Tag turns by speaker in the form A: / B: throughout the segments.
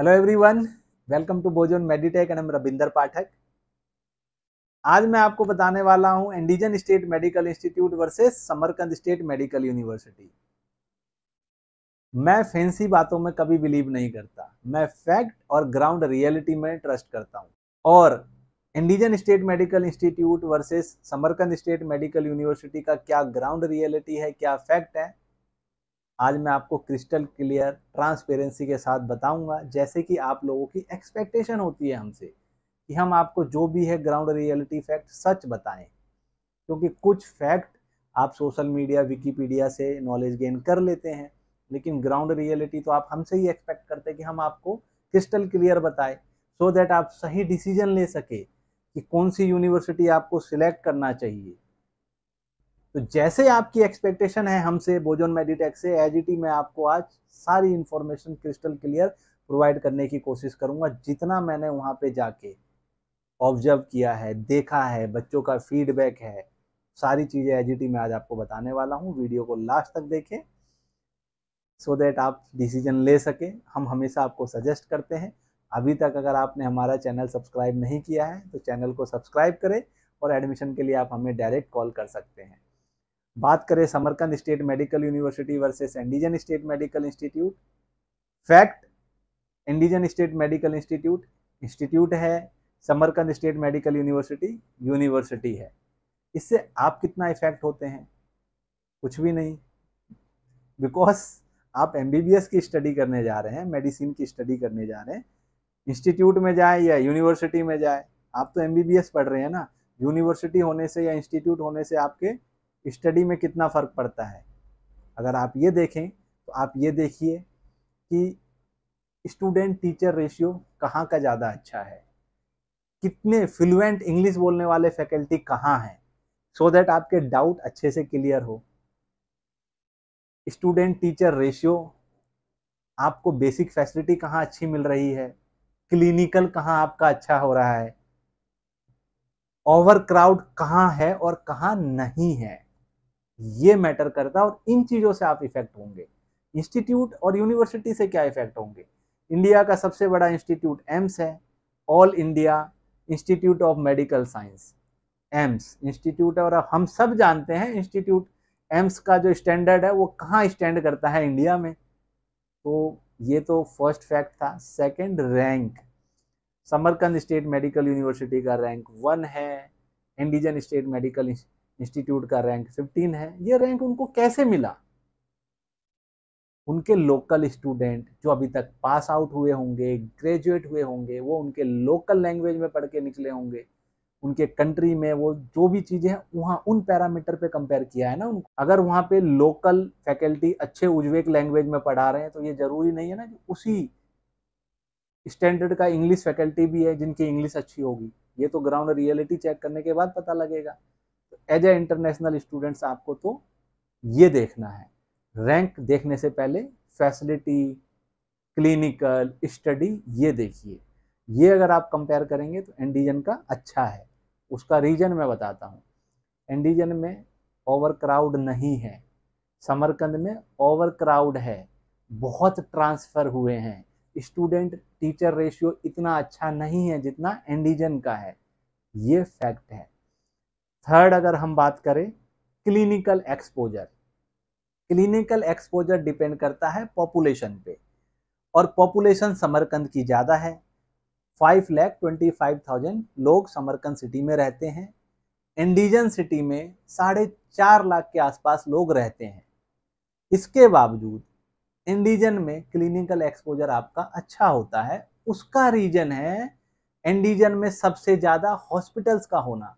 A: hello everyone welcome to Bhojan meditech and Ravinder Pathak आज मैं आपको बताने वाला हूं Andijan state medical institute versus Samarkand state medical university मैं फैंसी बातों में कभी बिलीव नहीं करता मैं फैक्ट और ग्राउंड रियलिटी में ट्रस्ट करता हूं और Andijan state medical institute versus Samarkand state medical university का क्या ग्राउंड रियलिटी है क्या फैक्ट है आज मैं आपको क्रिस्टल क्लियर ट्रांसपेरेंसी के साथ बताऊंगा जैसे कि आप लोगों की एक्सपेक्टेशन होती है हमसे कि हम आपको जो भी है ग्राउंड रियलिटी फैक्ट सच बताएं क्योंकि कुछ फैक्ट आप सोशल मीडिया विकीपीडिया से नॉलेज गेन कर लेते हैं लेकिन ग्राउंड रियलिटी तो आप हमसे ही एक्सपेक्ट करते हैं कि हम आपको क्रिस्टल क्लियर बताएं सो so दैट आप सही डिसीजन ले सके कि कौन सी यूनिवर्सिटी आपको सिलेक्ट करना चाहिए तो जैसे आपकी एक्सपेक्टेशन है हमसे बोजोन मेडिटेक से एजीटी में आपको आज सारी इन्फॉर्मेशन क्रिस्टल क्लियर प्रोवाइड करने की कोशिश करूंगा जितना मैंने वहाँ पे जाके ऑब्जर्व किया है देखा है बच्चों का फीडबैक है सारी चीज़ें एजीटी में आज आपको बताने वाला हूँ वीडियो को लास्ट तक देखें सो देट आप डिसीजन ले सकें हम हमेशा आपको सजेस्ट करते हैं अभी तक अगर आपने हमारा चैनल सब्सक्राइब नहीं किया है तो चैनल को सब्सक्राइब करें और एडमिशन के लिए आप हमें डायरेक्ट कॉल कर सकते हैं बात करें Samarkand state medical university versus Andijan state medical institute fact Andijan state medical institute institute है Samarkand state medical university university है इससे आप कितना इफेक्ट होते हैं कुछ भी नहीं बिकॉज आप एम की स्टडी करने जा रहे हैं मेडिसिन की स्टडी करने जा रहे हैं इंस्टीट्यूट में जाए या यूनिवर्सिटी में जाए आप तो एम पढ़ रहे हैं ना यूनिवर्सिटी होने से या इंस्टीट्यूट होने से आपके स्टडी में कितना फ़र्क पड़ता है अगर आप ये देखें तो आप ये देखिए कि स्टूडेंट टीचर रेशियो कहाँ का ज़्यादा अच्छा है कितने फ्लुएंट इंग्लिश बोलने वाले फैकल्टी कहाँ हैं सो so दैट आपके डाउट अच्छे से क्लियर हो स्टूडेंट टीचर रेशियो आपको बेसिक फैसिलिटी कहाँ अच्छी मिल रही है क्लिनिकल कहाँ आपका अच्छा हो रहा है ओवर क्राउड कहाँ है और कहाँ नहीं है ये मैटर करता है और इन चीज़ों से आप इफेक्ट होंगे इंस्टीट्यूट और यूनिवर्सिटी से क्या इफेक्ट होंगे इंडिया का सबसे बड़ा इंस्टीट्यूट एम्स है all India institute of medical science AIIMS institute और हम सब जानते हैं इंस्टीट्यूट एम्स का जो स्टैंडर्ड है वो कहाँ स्टैंड करता है इंडिया में तो ये तो फर्स्ट फैक्ट था second rank Samarkand state medical university का रैंक वन है इंडिजन स्टेट मेडिकल इंस्टीट्यूट का रैंक 15 है ये रैंक उनको कैसे मिला उनके लोकल स्टूडेंट जो अभी तक पास आउट हुए होंगे ग्रेजुएट हुए होंगे वो उनके लोकल लैंग्वेज में पढ़ के निकले होंगे उनके कंट्री में वो जो भी चीज़ें हैं वहाँ उन पैरामीटर पे कंपेयर किया है ना उनको अगर वहाँ पे लोकल फैकल्टी अच्छे उज्वेक लैंग्वेज में पढ़ा रहे हैं तो ये ज़रूरी नहीं है ना कि उसी स्टैंडर्ड का इंग्लिश फैकल्टी भी है जिनकी इंग्लिश अच्छी होगी ये तो ग्राउंड रियलिटी चेक करने के बाद पता लगेगा एज ए इंटरनेशनल स्टूडेंट्स आपको तो ये देखना है रैंक देखने से पहले फैसिलिटी क्लिनिकल स्टडी ये देखिए ये अगर आप कंपेयर करेंगे तो एंडीजन का अच्छा है उसका रीजन मैं बताता हूँ एंडीजन में ओवर क्राउड नहीं है समरकंद में ओवर क्राउड है बहुत ट्रांसफ़र हुए हैं स्टूडेंट टीचर रेशियो इतना अच्छा नहीं है जितना एंडीजन का है ये फैक्ट है थर्ड अगर हम बात करें clinical exposure clinical exposure depend करता है पॉपुलेशन पे और पॉपुलेशन समरकंद की ज़्यादा है five lakh twenty five thousand लोग समरकंद सिटी में रहते हैं इंडिजन सिटी में साढ़े चार लाख के आसपास लोग रहते हैं इसके बावजूद इंडिजन में क्लिनिकल एक्सपोजर आपका अच्छा होता है उसका रीजन है इंडिजन में सबसे ज़्यादा हॉस्पिटल्स का होना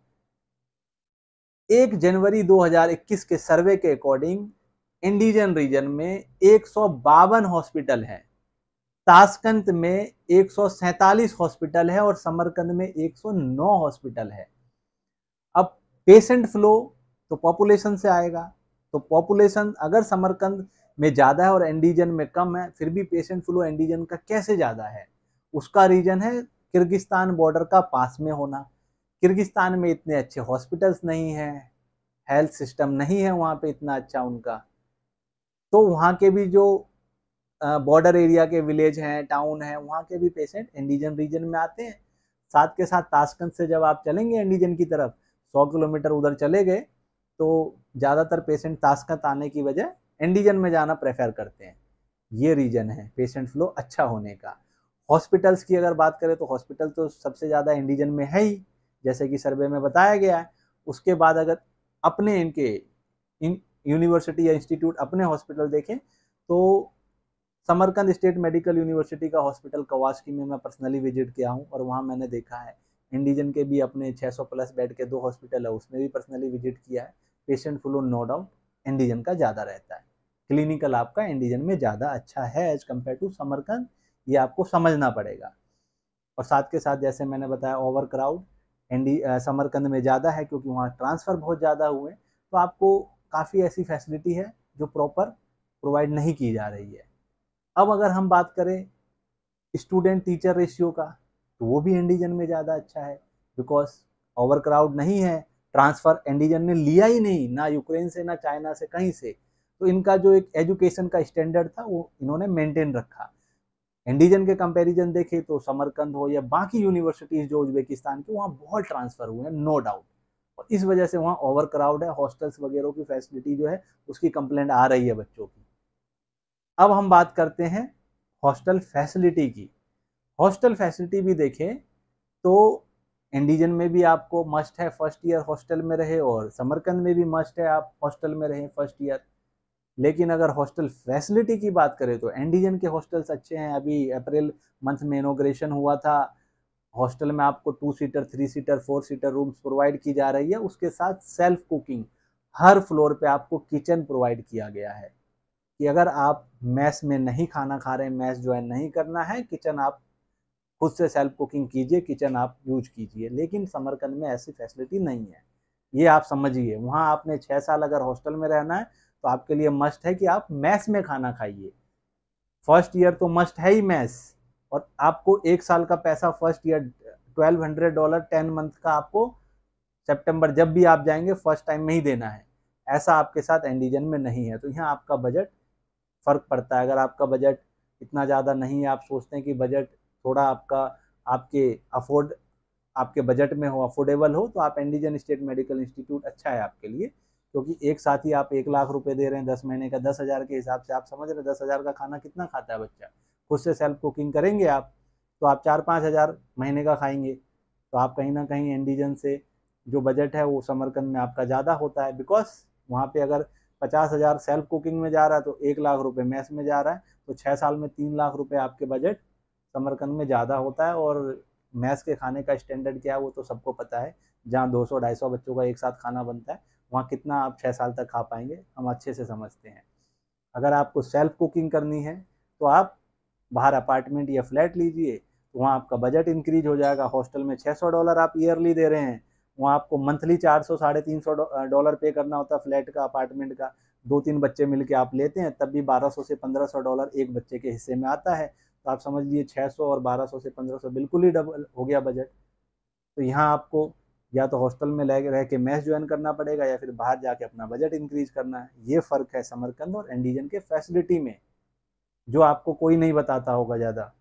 A: एक जनवरी 2021 के सर्वे के अकॉर्डिंग इंडिजन रीजन में एक हॉस्पिटल हैं ताशकंद में एक हॉस्पिटल है और समरकंद में 109 हॉस्पिटल है अब पेशेंट फ्लो तो पॉपुलेशन से आएगा तो पॉपुलेशन अगर समरकंद में ज़्यादा है और एंडीजन में कम है फिर भी पेशेंट फ्लो एंडीजन का कैसे ज़्यादा है उसका रीजन है किर्गिस्तान बॉर्डर का पास में होना किर्गिस्तान में इतने अच्छे हॉस्पिटल्स नहीं हैं हेल्थ सिस्टम नहीं है वहाँ पे इतना अच्छा उनका तो वहाँ के भी जो बॉर्डर एरिया के विलेज हैं टाउन हैं वहाँ के भी पेशेंट इंडिजन रीजन में आते हैं साथ के साथ ताशकंद से जब आप चलेंगे इंडिजन की तरफ सौ किलोमीटर उधर चले गए तो ज़्यादातर पेशेंट ताशकंद आने की वजह इंडिजन में जाना प्रेफर करते हैं ये रीजन है पेशेंट फ्लो अच्छा होने का हॉस्पिटल्स की अगर बात करें तो हॉस्पिटल तो सबसे ज़्यादा इंडिजन में है ही जैसे कि सर्वे में बताया गया है उसके बाद अगर अपने इनके इन यूनिवर्सिटी या इंस्टीट्यूट अपने हॉस्पिटल देखें तो समरकंद स्टेट मेडिकल यूनिवर्सिटी का हॉस्पिटल कवासकी में मैं पर्सनली विजिट किया हूँ और वहाँ मैंने देखा है इंडिजन के भी अपने 600 प्लस बेड के दो हॉस्पिटल है उसमें भी पर्सनली विजिट किया है patient flow no doubt Andijan का ज़्यादा रहता है क्लिनिकल आपका इंडिजन में ज़्यादा अच्छा है एज कम्पेयर टू समरकंद ये आपको समझना पड़ेगा और साथ के साथ जैसे मैंने बताया ओवर क्राउड एनडी समरकंद में ज़्यादा है क्योंकि वहाँ ट्रांसफ़र बहुत ज़्यादा हुए तो आपको काफ़ी ऐसी फैसिलिटी है जो प्रॉपर प्रोवाइड नहीं की जा रही है अब अगर हम बात करें स्टूडेंट टीचर रेशियो का तो वो भी एंडीजन में ज़्यादा अच्छा है बिकॉज ओवर क्राउड नहीं है ट्रांसफ़र एंडीजन ने लिया ही नहीं ना यूक्रेन से ना चाइना से कहीं से तो इनका जो एक एजुकेशन का स्टैंडर्ड था वो इन्होंने मेंटेन रखा इंडिजन के कंपैरिजन देखें तो समरकंद हो या बाकी यूनिवर्सिटीज़ जो उज्बेकिस्तान की वहाँ बहुत ट्रांसफ़र हुए हैं नो डाउट और इस वजह से वहाँ ओवर क्राउड है हॉस्टल्स वगैरह की फैसिलिटी जो है उसकी कंप्लेंट आ रही है बच्चों की अब हम बात करते हैं हॉस्टल फैसिलिटी की हॉस्टल फैसिलिटी भी देखें तो इंडिजन में भी आपको मस्ट है फर्स्ट ईयर हॉस्टल में रहे और समरकंद में भी मस्ट है आप हॉस्टल में रहें फर्स्ट ईयर लेकिन अगर हॉस्टल फैसिलिटी की बात करें तो एंडीजन के हॉस्टल्स अच्छे हैं अभी अप्रैल मंथ में इनोग्रेशन हुआ था हॉस्टल में आपको two seater three seater four seater rooms provide की जा रही है उसके साथ सेल्फ कुकिंग हर फ्लोर पे आपको किचन प्रोवाइड किया गया है कि अगर आप मैस में नहीं खाना खा रहे मैस ज्वाइन नहीं करना है किचन आप खुद से सेल्फ कुकिंग कीजिए किचन आप यूज कीजिए लेकिन समरकंद में ऐसी फैसिलिटी नहीं है ये आप समझिए वहाँ आपने छः साल अगर हॉस्टल में रहना है तो आपके लिए मस्ट है कि आप मैथ्स में खाना खाइए फर्स्ट ईयर तो मस्ट है ही मैथ्स और आपको एक साल का पैसा first year twelve hundred dollar ten month का आपको सेप्टेम्बर जब भी आप जाएंगे फर्स्ट टाइम में ही देना है ऐसा आपके साथ एंडीजन में नहीं है तो यहाँ आपका बजट फ़र्क पड़ता है अगर आपका बजट इतना ज़्यादा नहीं है आप सोचते हैं कि बजट थोड़ा आपका आपके अफोर्ड आपके बजट में हो अफोर्डेबल हो तो आप एंडीजन स्टेट मेडिकल इंस्टीट्यूट अच्छा है आपके लिए क्योंकि एक साथ ही आप एक लाख रुपए दे रहे हैं दस महीने का दस हज़ार के हिसाब से आप समझ रहे हैं दस हज़ार का खाना कितना खाता है बच्चा खुद से सेल्फ कुकिंग करेंगे आप तो आप चार पाँच हज़ार महीने का खाएंगे तो आप कहीं ना कहीं एंडीजन से जो बजट है वो समरकंद में आपका ज़्यादा होता है बिकॉज वहाँ पे अगर पचास हज़ार सेल्फ कुकिंग में जा रहा है तो एक लाख रुपए मैस में जा रहा है तो छः साल में तीन लाख रुपए आपके बजट समरकंद में ज़्यादा होता है और मैस के खाने का स्टैंडर्ड क्या है वो तो सबको पता है जहाँ 200-250 बच्चों का एक साथ खाना बनता है वहाँ कितना आप छः साल तक खा पाएंगे हम अच्छे से समझते हैं अगर आपको सेल्फ कुकिंग करनी है तो आप बाहर अपार्टमेंट या फ्लैट लीजिए तो वहाँ आपका बजट इंक्रीज हो जाएगा हॉस्टल में 600 डॉलर आप ईयरली दे रहे हैं वहाँ आपको मंथली 400 साढ़े तीन डॉलर पे करना होता है फ्लैट का अपार्टमेंट का दो तीन बच्चे मिलके आप लेते हैं तब भी 1200 से 1500 डॉलर एक बच्चे के हिस्से में आता है तो आप समझ छः 600 और 1200 से 1500 बिल्कुल ही डबल हो गया बजट तो यहाँ आपको या तो हॉस्टल में रह के मैच ज्वाइन करना पड़ेगा या फिर बाहर जाके अपना बजट इंक्रीज करना है ये फ़र्क है समरकंद और एंडीजन के फैसिलिटी में जो आपको कोई नहीं बताता होगा ज़्यादा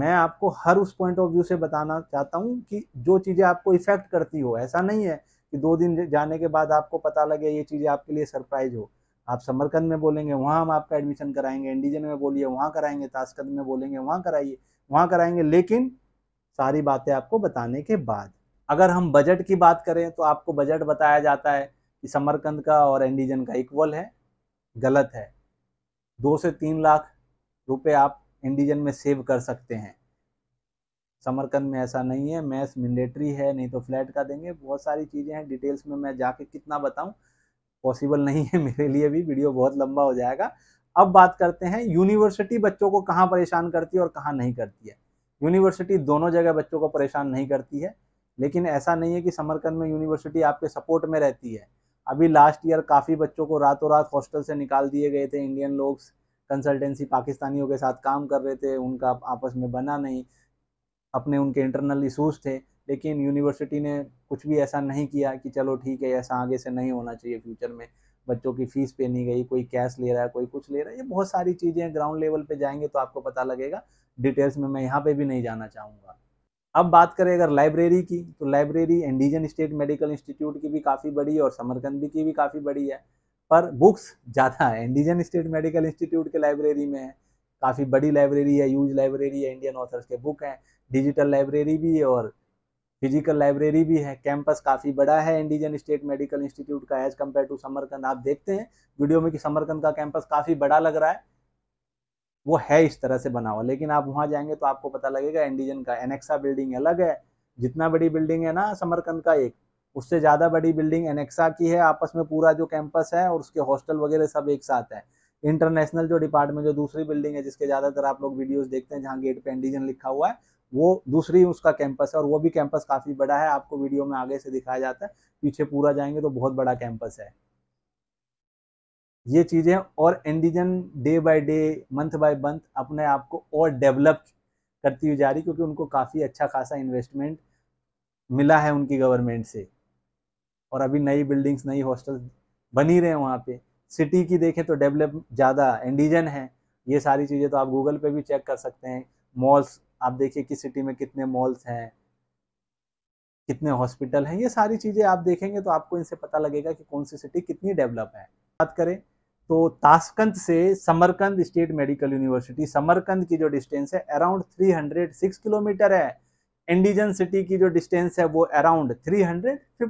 A: मैं आपको हर उस पॉइंट ऑफ व्यू से बताना चाहता हूँ कि जो चीज़ें आपको इफेक्ट करती हो ऐसा नहीं है कि दो दिन जाने के बाद आपको पता लगे ये चीज़ें आपके लिए सरप्राइज हो आप समरकंद में बोलेंगे वहाँ हम आपका एडमिशन कराएंगे इंडिजन में बोलिए वहाँ कराएंगे ताशकंद में बोलेंगे वहाँ कराइए वहाँ कराएंगे लेकिन सारी बातें आपको बताने के बाद अगर हम बजट की बात करें तो आपको बजट बताया जाता है कि समरकंद का और एंडीजन का इक्वल है गलत है दो से तीन लाख रुपये आप एंडीजन में सेव कर सकते हैं समरकंद में ऐसा नहीं है मैथ मैंडेटरी है नहीं तो फ्लैट का देंगे बहुत सारी चीज़ें हैं डिटेल्स में मैं जाके कितना बताऊं पॉसिबल नहीं है मेरे लिए भी वीडियो बहुत लंबा हो जाएगा अब बात करते हैं यूनिवर्सिटी बच्चों को कहाँ परेशान करती है और कहाँ नहीं करती है यूनिवर्सिटी दोनों जगह बच्चों को परेशान नहीं करती है लेकिन ऐसा नहीं है कि समरकंद में यूनिवर्सिटी आपके सपोर्ट में रहती है अभी लास्ट ईयर काफ़ी बच्चों को रातों रात हॉस्टल से निकाल दिए गए थे इंडियन लोग कंसल्टेंसी पाकिस्तानियों के साथ काम कर रहे थे उनका आपस में बना नहीं अपने उनके इंटरनल इशूज़ थे लेकिन यूनिवर्सिटी ने कुछ भी ऐसा नहीं किया कि चलो ठीक है ऐसा आगे से नहीं होना चाहिए फ्यूचर में बच्चों की फीस पे नहीं गई कोई कैश ले रहा है कोई कुछ ले रहा है ये बहुत सारी चीज़ें हैं ग्राउंड लेवल पे जाएंगे तो आपको पता लगेगा डिटेल्स में मैं यहाँ पे भी नहीं जाना चाहूँगा अब बात करें अगर लाइब्रेरी की तो library Andijan state medical institute की भी काफ़ी बड़ी है और समरकंदी की भी काफ़ी बड़ी है पर बुक्स ज़्यादा है इंडिजन स्टेट मेडिकल इंस्टीट्यूट के लाइब्रेरी में है काफ़ी बड़ी लाइब्रेरी है यूज लाइब्रेरी है इंडियन ऑथर्स के बुक हैं डिजिटल लाइब्रेरी भी है और फिजिकल लाइब्रेरी भी है कैंपस काफ़ी बड़ा है इंडिजन स्टेट मेडिकल इंस्टीट्यूट का एज कम्पेयर टू समरकंद आप देखते हैं वीडियो में कि समरकंद का कैंपस काफ़ी बड़ा लग रहा है वो है इस तरह से बना हुआ लेकिन आप वहाँ जाएंगे तो आपको पता लगेगा इंडिजन का एनेक्सा बिल्डिंग अलग है जितना बड़ी बिल्डिंग है ना समरकंद का एक उससे ज़्यादा बड़ी बिल्डिंग एनेक्सा की है आपस में पूरा जो कैंपस है और उसके हॉस्टल वगैरह सब एक साथ है इंटरनेशनल जो डिपार्टमेंट जो दूसरी बिल्डिंग है जिसके ज़्यादातर आप लोग वीडियोस देखते हैं जहाँ गेट पे इंडिजन लिखा हुआ है वो दूसरी उसका कैंपस है और वो भी कैंपस काफ़ी बड़ा है आपको वीडियो में आगे से दिखाया जाता है पीछे पूरा जाएंगे तो बहुत बड़ा कैंपस है ये चीज़ें और Andijan day by day month by month अपने आप को और डेवलप करती हुई जा रही क्योंकि उनको काफ़ी अच्छा खासा इन्वेस्टमेंट मिला है उनकी गवर्नमेंट से और अभी नई बिल्डिंग्स नई हॉस्टल बनी रहे हैं वहाँ पे सिटी की देखें तो डेवलप ज़्यादा एंडिजन है ये सारी चीज़ें तो आप गूगल पे भी चेक कर सकते हैं मॉल्स आप देखिए कि सिटी में कितने मॉल्स हैं कितने हॉस्पिटल हैं ये सारी चीज़ें आप देखेंगे तो आपको इनसे पता लगेगा कि कौन सी सिटी कितनी डेवलप है बात करें तो ताशकंद से Samarkand state medical university Samarkand की जो डिस्टेंस है अराउंड 306 किलोमीटर है इंडिजन सिटी की जो डिस्टेंस है वो अराउंड 350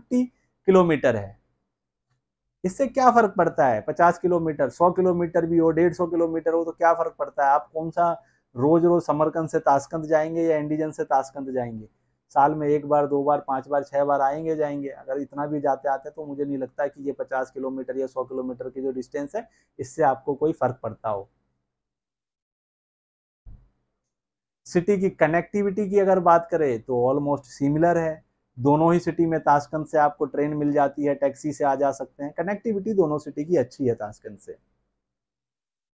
A: किलोमीटर है इससे क्या फर्क पड़ता है 50 किलोमीटर 100 किलोमीटर भी हो 150 किलोमीटर हो तो क्या फर्क पड़ता है आप कौन सा रोज रोज समरकंद से ताशकंद जाएंगे या इंडिजन से ताशकंद जाएंगे साल में एक बार दो बार पांच बार छह बार आएंगे जाएंगे अगर इतना भी जाते आते तो मुझे नहीं लगता कि ये पचास किलोमीटर या सौ किलोमीटर की जो डिस्टेंस है इससे आपको कोई फर्क पड़ता हो सिटी की कनेक्टिविटी की अगर बात करें तो ऑलमोस्ट सिमिलर है दोनों ही सिटी में ताशकंद से आपको ट्रेन मिल जाती है टैक्सी से आ जा सकते हैं कनेक्टिविटी दोनों सिटी की अच्छी है ताशकंद से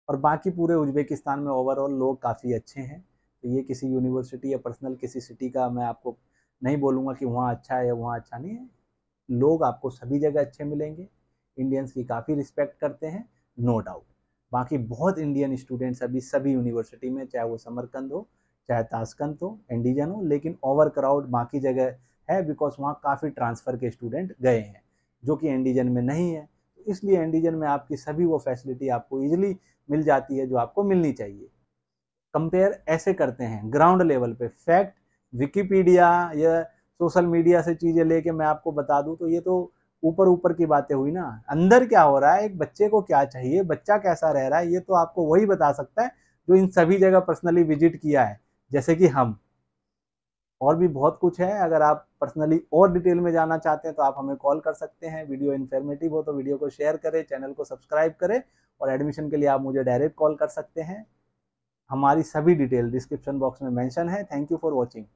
A: और बाकी पूरे उज्बेकिस्तान में ओवरऑल लोग काफ़ी अच्छे हैं तो ये किसी यूनिवर्सिटी या पर्सनल किसी सिटी का मैं आपको नहीं बोलूँगा कि वहाँ अच्छा है या वहाँ अच्छा नहीं है लोग आपको सभी जगह अच्छे मिलेंगे इंडियंस की काफ़ी रिस्पेक्ट करते हैं नो डाउट बाकी बहुत इंडियन स्टूडेंट्स अभी सभी यूनिवर्सिटी में चाहे वो समरकंद हो चाहे ताशकंद हो एंडीजन हो लेकिन ओवर क्राउड बाकी जगह है बिकॉज वहाँ काफ़ी ट्रांसफ़र के स्टूडेंट गए हैं जो कि एंडीजन में नहीं है इसलिए एंडीजन में आपकी सभी वो फैसिलिटी आपको ईजिली मिल जाती है जो आपको मिलनी चाहिए कंपेयर ऐसे करते हैं ग्राउंड लेवल पे फैक्ट विकीपीडिया या सोशल मीडिया से चीज़ें लेके मैं आपको बता दूं तो ये तो ऊपर ऊपर की बातें हुई ना अंदर क्या हो रहा है एक बच्चे को क्या चाहिए बच्चा कैसा रह रहा है ये तो आपको वही बता सकता है जो इन सभी जगह पर्सनली विजिट किया है जैसे कि हम और भी बहुत कुछ है अगर आप पर्सनली और डिटेल में जाना चाहते हैं तो आप हमें कॉल कर सकते हैं वीडियो इन्फॉर्मेटिव हो तो वीडियो को शेयर करें चैनल को सब्सक्राइब करें और एडमिशन के लिए आप मुझे डायरेक्ट कॉल कर सकते हैं हमारी सभी डिटेल डिस्क्रिप्शन बॉक्स में मेंशन है थैंक यू फॉर वॉचिंग